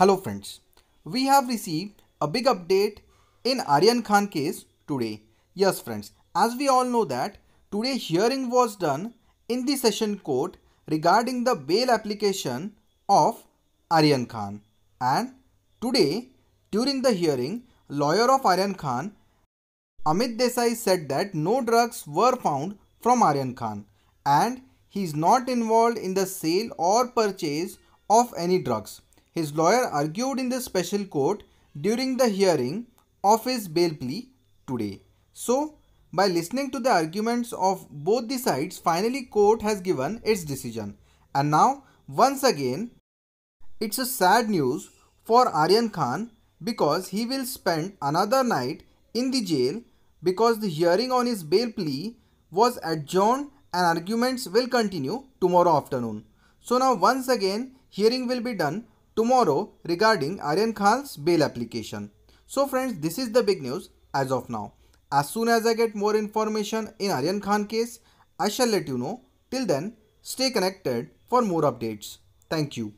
Hello friends, we have received a big update in Aryan Khan case today. Yes friends, as we all know that today hearing was done in the session court regarding the bail application of Aryan Khan. And today during the hearing, lawyer of Aryan Khan Amit Desai said that no drugs were found from Aryan Khan and he is not involved in the sale or purchase of any drugs. His lawyer argued in the special court during the hearing of his bail plea today. So, by listening to the arguments of both the sides, finally court has given its decision. And now, once again, it's a sad news for Aryan Khan because he will spend another night in the jail because the hearing on his bail plea was adjourned and arguments will continue tomorrow afternoon. So now once again hearing will be done tomorrow regarding Aryan Khan's bail application. So friends, this is the big news as of now. As soon as I get more information in Aryan Khan case, I shall let you know. Till then, stay connected for more updates. Thank you.